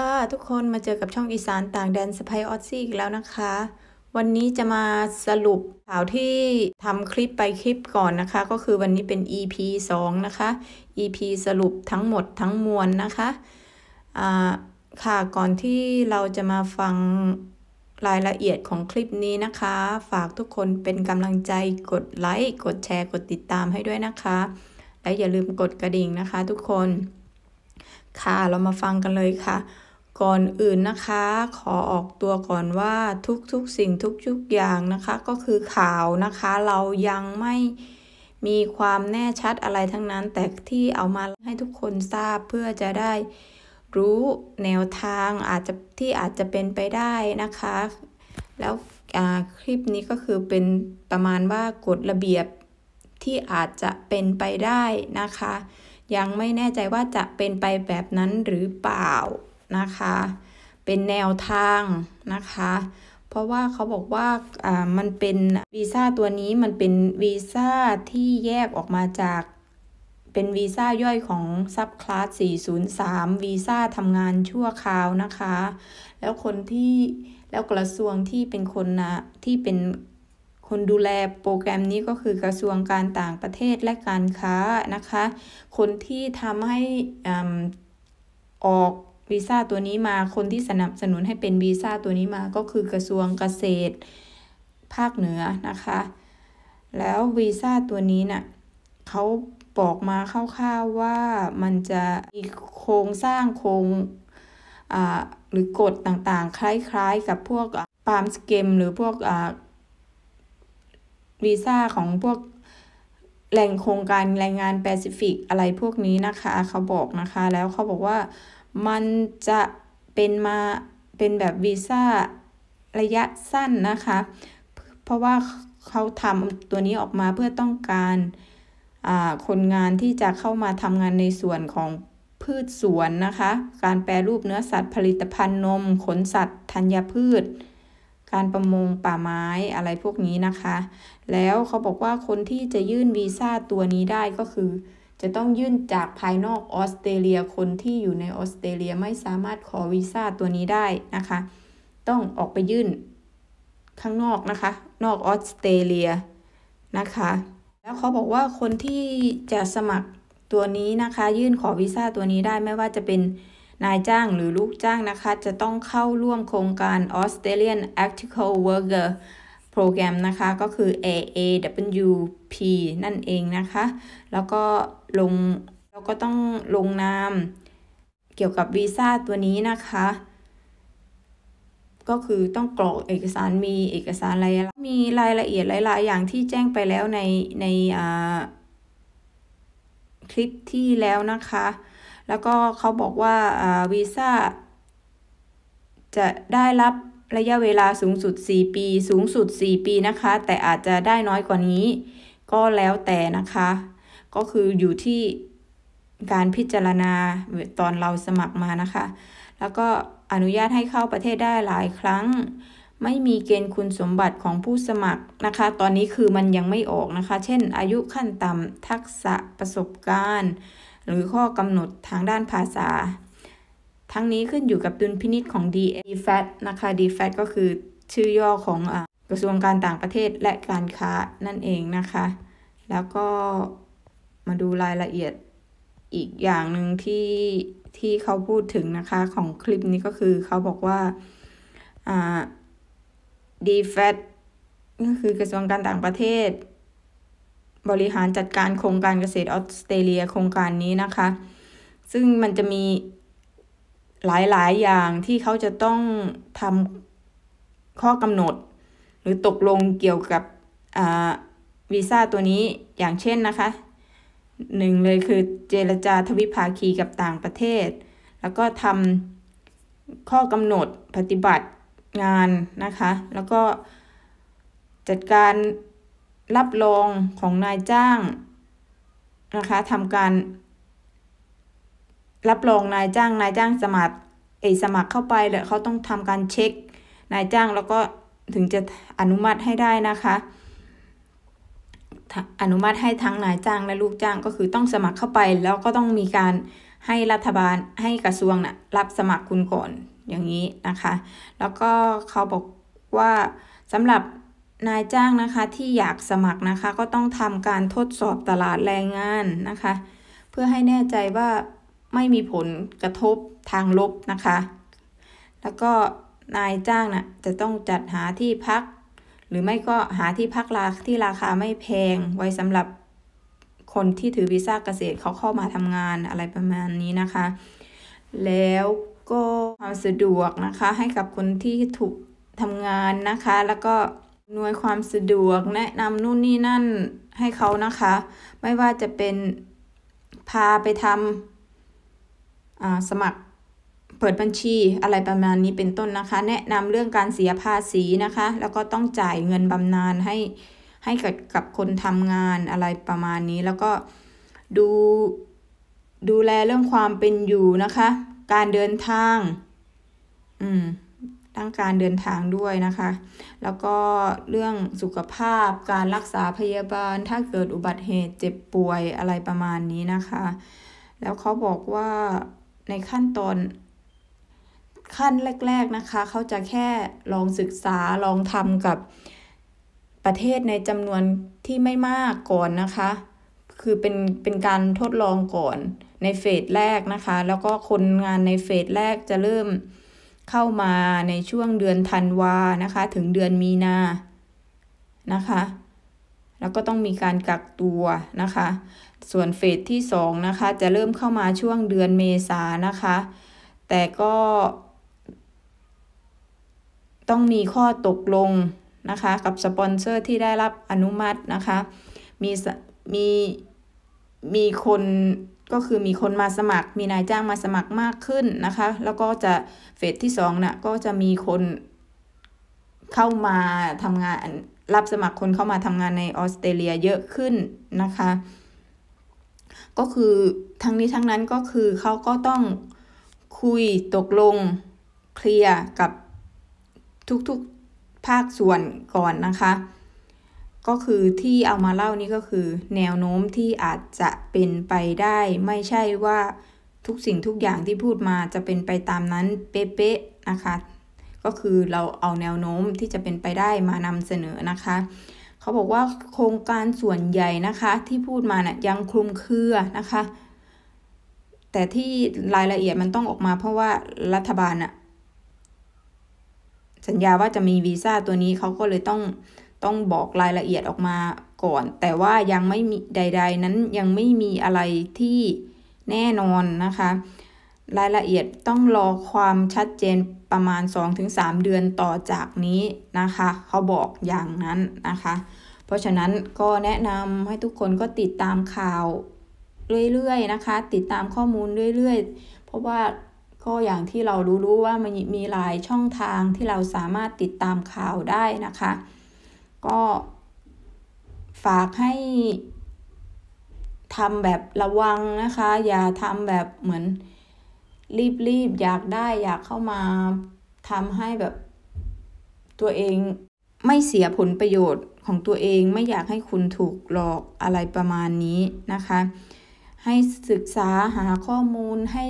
ค่ะ ทุกคนมาเจอกับช่องอีสานต่างแดนสไปออซซี่อีกแล้วนะคะ วันนี้จะมาสรุปข่าวที่ทำคลิปไปคลิปก่อนนะคะ ก็คือวันนี้เป็น EP 2นะคะ EP สรุปทั้งหมดทั้งมวลนะคะอ่าค่ะ ก่อนที่เราจะมาฟังรายละเอียดของคลิปนี้นะคะ ฝากทุกคนเป็นกำลังใจกดไลค์ กดแชร์ กดติดตามให้ด้วยนะคะ และอย่าลืมกดกระดิ่งนะคะทุกคน ค่ะ เรามาฟังกันเลยค่ะก่อนอื่นนะคะ ขอออกตัวก่อนว่าทุกๆ สิ่งทุกๆอย่างนะคะก็คือข่าวนะคะ เรายังไม่มีความแน่ชัดอะไรทั้งนั้น แต่ที่เอามาให้ทุกคนทราบเพื่อจะได้รู้แนวทางอาจจะที่อาจจะเป็นไปได้นะคะ แล้วคลิปนี้ก็คือเป็นประมาณว่ากฎระเบียบที่อาจจะเป็นไปได้นะคะ ยังไม่แน่ใจว่าจะเป็นไปแบบนั้นหรือเปล่านะคะ เป็นแนวทาง นะคะ เพราะว่าเขาบอกว่า อ่า มัน เป็น วีซ่าตัวนี้มันเป็น วีซ่าที่แยกออกมาจาก เป็น วีซ่าย่อยของ ซับคลาส403วีซ่าทำงานชั่ว คราว นะคะ แล้วคนที่ แล้ว กระทรวงที่เป็นคนนะ ที่ เป็น คนดูแลโปรแกรมนี้ก็คือกระทรวงการต่างประเทศและการค้านะคะ คนที่ทำให้อ่ออกวีซ่าตัวนี้มาคนที่สนับสนุนให้เป็นวีซ่าตัวนี้มา ก็คือกระทรวงเกษตร ภาคเหนือนะคะ แล้ววีซ่าตัวนี้นะ่ะเขาบอกมาคร่าวๆว่ามันจะมีโครงสร้างโครงหรือกฎต่างๆ คล้ายๆกับพวกปาล์มสเกมหรือพวกวีซ่าของพวกแหล่งโครงการแรงงานแปซิฟิก อะไรพวกนี้นะคะ เขาบอกนะคะแล้วเขาบอกว่ามันจะเป็นมาเป็นแบบวีซ่าระยะสั้นนะคะ เพราะว่าเขาทำตัวนี้ออกมาเพื่อต้องการคนงานที่จะเข้ามาทำงานในส่วนของพืชสวนนะคะ การแปรรูปเนื้อสัตว์ผลิตภัณฑ์นม ขนสัตว์ธัญพืช การประมงป่าไม้อะไรพวกนี้นะคะ แล้วเขาบอกว่าคนที่จะยื่นวีซ่าตัวนี้ได้ก็คือจะต้องยื่นจากภายนอกออสเตรเลีย คนที่อยู่ในออสเตรเลียไม่สามารถขอวีซ่าตัวนี้ได้นะคะ ต้องออกไปยื่นข้างนอกนะคะ นอกออสเตรเลียนะคะแล้วเขาบอกว่าคนที่จะสมัครตัวนี้นะคะยื่นขอวีซ่าตัวนี้ได้ ไม่ว่าจะเป็นนายจ้างหรือลูกจ้างนะคะจะต้องเข้าร่วมโครงการ Australian a r t i c l Worker program นะคะก็คือ AAWP นั่นเองนะคะ แล้วก็ลง เราก็ต้องลงนาม เกี่ยวกับวีซ่าตัวนี้นะคะ ก็คือต้องกรอกเอกสารมีเอกสารอะไรมีรายละเอียดหลายๆ อย่างที่แจ้งไปแล้วใน ในคลิปที่แล้วนะคะ แล้วก็เขาบอกว่าวีซ่าจะได้รับระยะเวลาสูงสุด 4 ปี สูงสุด 4 ปี นะคะ แต่อาจจะได้น้อยกว่านี้ ก็แล้วแต่นะคะ ก็คืออยู่ที่การพิจารณาตอนเราสมัครมานะคะ แล้วก็อนุญาตให้เข้าประเทศได้หลายครั้ง ไม่มีเกณฑ์คุณสมบัติของผู้สมัครนะคะ ตอนนี้คือมันยังไม่ออกนะคะ เช่น อายุขั้นต่ำทักษะประสบการณ์ หรือข้อกำหนดทางด้านภาษาทั้งนี้ขึ้นอยู่กับดุลพินิษของ DFAT นะคะ DFAT ก็คือชื่อย่อของกระทรวงการต่างประเทศและการค้านั่นเองนะคะ แล้วก็มาดูรายละเอียดอีกอย่างหนึ่งที่ที่เขาพูดถึงนะคะของคลิปนี้ก็คือเขาบอกว่า d f a t ก็คือกระทรวงการต่างประเทศ บริหารจัดการโครงการเกษตรออสเตรเลียโครงการนี้นะคะซึ่งมันจะมีหลาย ๆ อย่างที่เขาจะต้องทำข้อกำหนด หรือตกลงเกี่ยวกับวีซ่าตัวนี้อย่างเช่นนะคะ หนึ่งเลยคือเจรจาทวิภาคีกับต่างประเทศ แล้วก็ทำข้อกำหนดปฏิบัติงานนะคะ แล้วก็จัดการรับรองของนายจ้างนะคะทำการรับรองนายจ้างนายจ้างสมัครเอสมัครเข้าไปแล้วเขาต้องทำการเช็ค นายจ้างแล้วก็ถึงจะอนุมัติให้ได้นะคะ อนุมัติให้ทั้งนายจ้างและลูกจ้างก็คือต้องสมัครเข้าไปแล้วก็ต้องมีการให้รัฐบาลให้กระทรวงนะ่ะรับสมัครคุณก่อนอย่างนี้นะคะ แล้วก็เขาบอกว่าสำหรับนายจ้างนะคะที่อยากสมัครนะคะก็ต้องทำการทดสอบตลาดแรงงานนะคะ เพื่อให้แน่ใจว่าไม่มีผลกระทบทางลบนะคะ แล้วก็นายจ้างนะ่ะจะต้องจัดหาที่พัก หรือไม่ก็หาที่พักราที่ราคาไม่แพงไว้สำหรับคนที่ถือวีซ่าเกษตรเขาเข้ามาทำงานอะไรประมาณนี้นะคะ แล้วก็ความสะดวกนะคะ ให้กับคนที่ถูกทำงานนะคะ แล้วก็หน่วยความสะดวกแนะนำนู่นนี่นั่นให้เขานะคะ ไม่ว่าจะเป็นพาไปทำสมัครเปิดบัญชีอะไรประมาณนี้เป็นต้นนะคะ แนะนำเรื่องการเสียภาษีนะคะ แล้วก็ต้องจ่ายเงินบำนาญให้ให้กับกับคนทำงานอะไรประมาณนี้ แล้วก็ดู ดูแลเรื่องความเป็นอยู่นะคะ การเดินทางอืมตั้งการเดินทางด้วยนะคะ แล้วก็เรื่องสุขภาพการรักษาพยาบาลถ้าเกิดอุบัติเหตุเจ็บป่วยอะไรประมาณนี้นะคะ แล้วเขาบอกว่าในขั้นตอนขั้นแรกๆนะคะ เขาจะแค่ลองศึกษาลองทำกับประเทศในจำนวนที่ไม่มากก่อนนะคะ คือเป็นเป็นการทดลองก่อนในเฟสแรกนะคะแล้วก็คนงานในเฟสแรกจะเริ่มเข้ามาในช่วงเดือนธันวานะคะถึงเดือนมีนานะคะ แล้วก็ต้องมีการกักตัวนะคะส่วนเฟสที่2นะคะ จะเริ่มเข้ามาช่วงเดือนเมษานะคะ แต่ก็ ต้องมีข้อตกลงนะคะกับสปอนเซอร์ที่ได้รับอนุมัตินะคะ มีมี มีคนก็คือมีคนมาสมัคร มีนายจ้างมาสมัครมากขึ้นนะคะ แล้วก็จะเฟสที่สองนะ่ะก็จะมีคนเข้ามาทำงานรับสมัครคนเข้ามาทำงานในออสเตรเลียเยอะขึ้นนะคะก็คือทั้งนี้ทั้งนั้นก็คือเขาก็ต้องคุยตกลงเคลียร์กับทุกๆภาคส่วนก่อนนะคะ ก็คือที่เอามาเล่านี่ก็คือแนวโน้มที่อาจจะเป็นไปได้ ไม่ใช่ว่าทุกสิ่งทุกอย่างที่พูดมาจะเป็นไปตามนั้นเป๊ะๆนะคะ ก็คือเราเอาแนวโน้มที่จะเป็นไปได้มานำเสนอนะคะเขาบอกว่าโครงการส่วนใหญ่นะคะที่พูดมาเนะ่ยยังคลุมเครือนะคะ แต่ที่รายละเอียดมันต้องออกมาเพราะว่ารัฐบาลน่ะสัญญาว่าจะมีวีซ่าตัวนี้เขาก็เลยต้องต้องบอกรายละเอียดออกมาก่อน แต่ว่ายังไม่มีใด ๆ นั้นยังไม่มีอะไรที่แน่นอนนะคะรายละเอียดต้องรอ ความชัดเจนประมาณ 2-3 เดือนต่อจากนี้นะคะเขาบอกอย่างนั้นนะคะ เพราะฉะนั้นก็แนะนำให้ทุกคนก็ติดตามข่าว เรื่อยๆ นะคะ ติดตามข้อมูลเรื่อย ๆ เพราะว่าก็อย่างที่เรารู้้ว่ามันมีหลายช่องทางที่เราสามารถติดตามข่าวได้นะคะ ก็ฝากให้ทำแบบระวังนะคะ อย่าทำแบบเหมือนรีบๆอยากได้อยากเข้ามาทำให้แบบตัวเองไม่เสียผลประโยชน์ของตัวเองไม่อยากให้คุณถูกหลอกอะไรประมาณนี้นะคะ ให้ศึกษาหาข้อมูลให้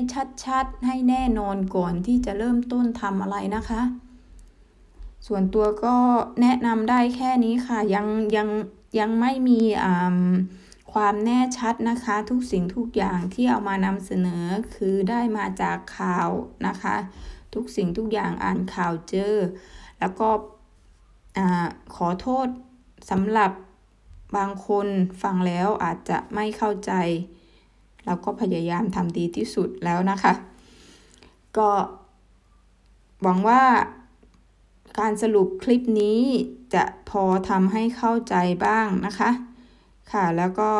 ชัดๆ ให้แน่นอนก่อนที่จะเริ่มต้นทำอะไรนะคะ ส่วนตัวก็แนะนำได้แค่นี้ค่ะยังยัง ยังไม่มีอ่าความแน่ชัดนะคะ ทุกสิ่งทุกอย่างที่เอามานำเสนอคือได้มาจากข่าวนะคะ ทุกสิ่งทุกอย่างอ่านข่าวเจอแล้วก็ขอโทษสำหรับบางคนฟังแล้วอาจจะไม่เข้าใจเราก็พยายามทำดีที่สุดแล้วนะคะ ก็ หวังว่าการสรุปคลิปนี้จะพอทำให้เข้าใจบ้างนะคะค่ะแล้วก็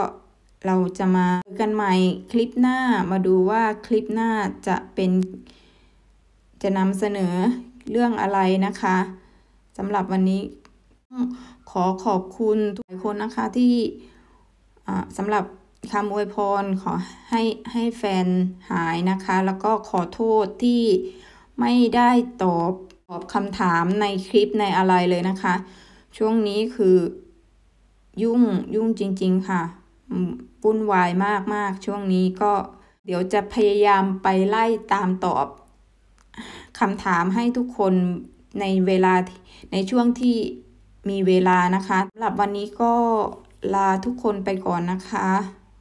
เราจะมากันใหม่คลิปหน้ามาดูว่าคลิปหน้าจะเป็น จะนำเสนอเรื่องอะไรนะคะสำหรับวันนี้ ขอขอบคุณ ทุกคนนะคะที่สำหรับคำอวยพรขอให้ให้แฟนหายนะคะ แล้วก็ขอโทษที่ไม่ได้ตอบตอบคำถามในคลิปในอะไรเลยนะคะ ช่วงนี้คือยุ่งยุ่งจริงๆค่ะวุ่นวายมากมากช่วงนี้ก็เดี๋ยวจะพยายามไปไล่ตามตอบคำถามให้ทุกคนในเวลาในช่วงที่มีเวลานะคะสำหรับวันนี้ก็ลาทุกคนไปก่อนนะคะ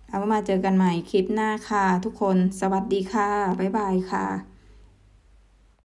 แล้วมาเจอกันใหม่คลิปหน้าค่ะ ทุกคนสวัสดีค่ะ บ๊ายบายค่ะ